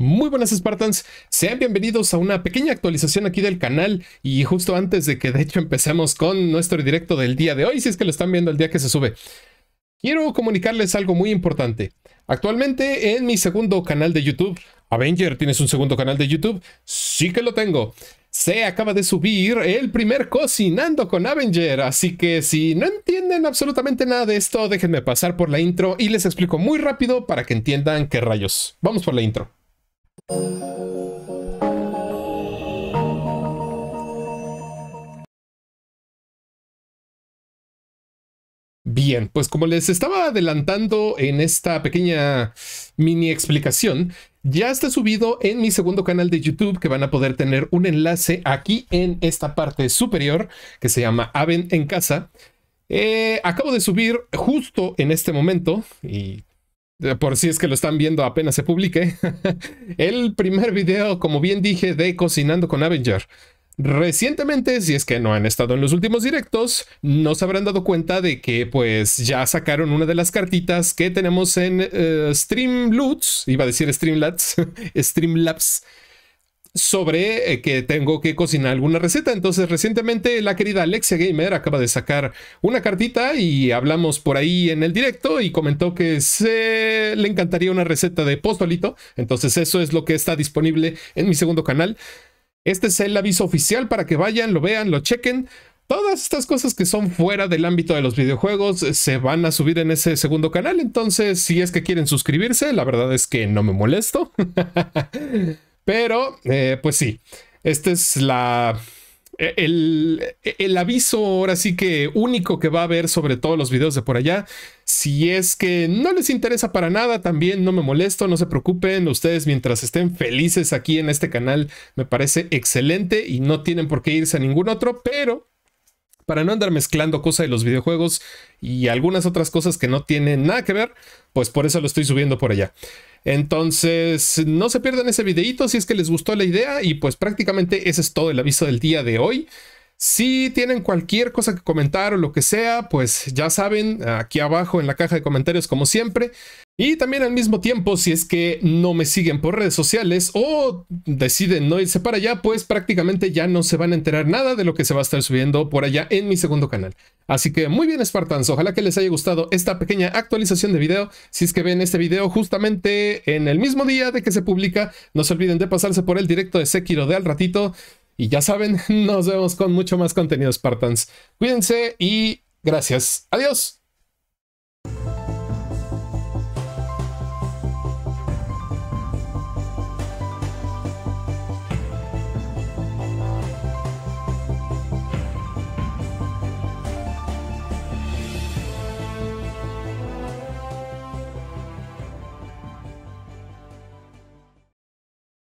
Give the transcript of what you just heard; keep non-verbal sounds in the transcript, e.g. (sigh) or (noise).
Muy buenas Spartans, sean bienvenidos a una pequeña actualización aquí del canal y justo antes de que de hecho empecemos con nuestro directo del día de hoy, si es que lo están viendo el día que se sube, quiero comunicarles algo muy importante. Actualmente en mi segundo canal de YouTube, Avenger, ¿tienes un segundo canal de YouTube? Sí que lo tengo. Se acaba de subir el primer Cocinando con Avenger, así que si no entienden absolutamente nada de esto, déjenme pasar por la intro y les explico muy rápido para que entiendan qué rayos. Vamos por la intro. Bien, pues como les estaba adelantando en esta pequeña mini explicación, ya está subido en mi segundo canal de YouTube que van a poder tener un enlace aquí en esta parte superior que se llama Aven en casa. Eh, acabo de subir justo en este momento y eh, por si es que lo están viendo apenas se publique, (laughs) el primer video, como bien dije, de Cocinando con Avenger. Recientemente, si es que no han estado en los últimos directos, nos habrán dado cuenta de que pues ya sacaron una de las cartitas que tenemos en stream eh, Streamlabs, iba a decir Streamlabs, (laughs) Streamlabs, sobre eh, que tengo que cocinar alguna receta. Entonces, recientemente la querida Alexia Gamer acaba de sacar una cartita y hablamos por ahí en el directo y comentó que se le encantaría una receta de postolito. Entonces, eso es lo que está disponible en mi segundo canal. Este es el aviso oficial para que vayan, lo vean, lo chequen. Todas estas cosas que son fuera del ámbito de los videojuegos se van a subir en ese segundo canal. Entonces, si es que quieren suscribirse, la verdad es que no me molesto. (laughs) Pero, eh, pues sí, este es la... E, el, e, el, aviso ahora sí que único que va a haber sobre todos los videos de por allá. Si es que no les interesa para nada, también no me molesto, no se preocupen. Ustedes mientras estén felices aquí en este canal, me parece excelente y no tienen por qué irse a ningún otro, pero para no andar mezclando cosas de los videojuegos y algunas otras cosas que no tienen nada que ver, pues por eso lo estoy subiendo por allá. Entonces, no se pierdan ese videito si es que les gustó la idea y pues prácticamente ese es todo el aviso del día de hoy. Si tienen cualquier cosa que comentar o lo que sea, pues ya saben, aquí abajo en la caja de comentarios como siempre. Y también al mismo tiempo, si es que no me siguen por redes sociales o deciden no irse para allá, pues prácticamente ya no se van a enterar nada de lo que se va a estar subiendo por allá en mi segundo canal. Así que muy bien Spartans, ojalá que les haya gustado esta pequeña actualización de video. Si es que ven este video justamente en el mismo día de que se publica, no se olviden de pasarse por el directo de Sekiro de al ratito. Y ya saben, (laughs) nos vemos con mucho más contenido Spartans. Cuídense y gracias. Adiós.